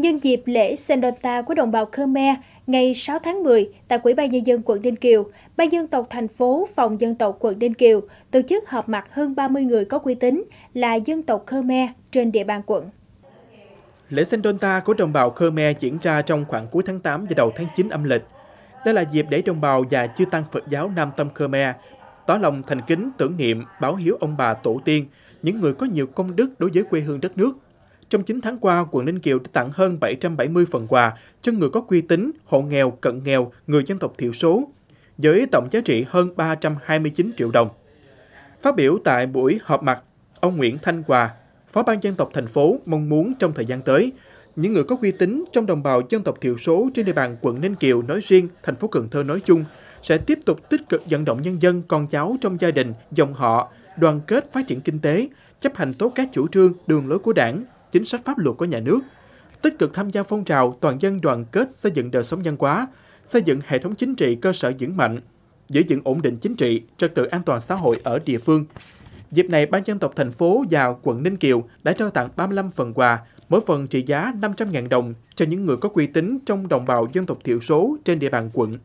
Nhân dịp lễ Sendonta của đồng bào Khmer, ngày 6 tháng 10, tại Quỹ ban Nhân dân quận Ninh Kiều, Ban dân tộc thành phố, Phòng dân tộc quận Ninh Kiều tổ chức họp mặt hơn 30 người có uy tín là dân tộc Khmer trên địa bàn quận. Lễ Sendonta của đồng bào Khmer diễn ra trong khoảng cuối tháng 8 và đầu tháng 9 âm lịch. Đây là dịp để đồng bào và chư tăng Phật giáo Nam Tâm Khmer tỏ lòng thành kính tưởng niệm báo hiếu ông bà tổ tiên, những người có nhiều công đức đối với quê hương đất nước trong 9 tháng qua, quận Ninh Kiều đã tặng hơn 770 phần quà cho người có uy tín, hộ nghèo, cận nghèo, người dân tộc thiểu số, với tổng giá trị hơn 329 triệu đồng. Phát biểu tại buổi họp mặt, ông Nguyễn Thanh Hòa, Phó ban dân tộc thành phố mong muốn trong thời gian tới, những người có uy tín trong đồng bào dân tộc thiểu số trên địa bàn quận Ninh Kiều nói riêng, thành phố Cần Thơ nói chung sẽ tiếp tục tích cực vận động nhân dân, con cháu trong gia đình, dòng họ, đoàn kết phát triển kinh tế, chấp hành tốt các chủ trương, đường lối của đảng, chính sách pháp luật của nhà nước, tích cực tham gia phong trào toàn dân đoàn kết xây dựng đời sống văn hóa, xây dựng hệ thống chính trị cơ sở vững mạnh, giữ vững ổn định chính trị, trật tự an toàn xã hội ở địa phương. Dịp này, Ban dân tộc thành phố và quận Ninh Kiều đã trao tặng 35 phần quà, mỗi phần trị giá 500.000 đồng cho những người có uy tín trong đồng bào dân tộc thiểu số trên địa bàn quận.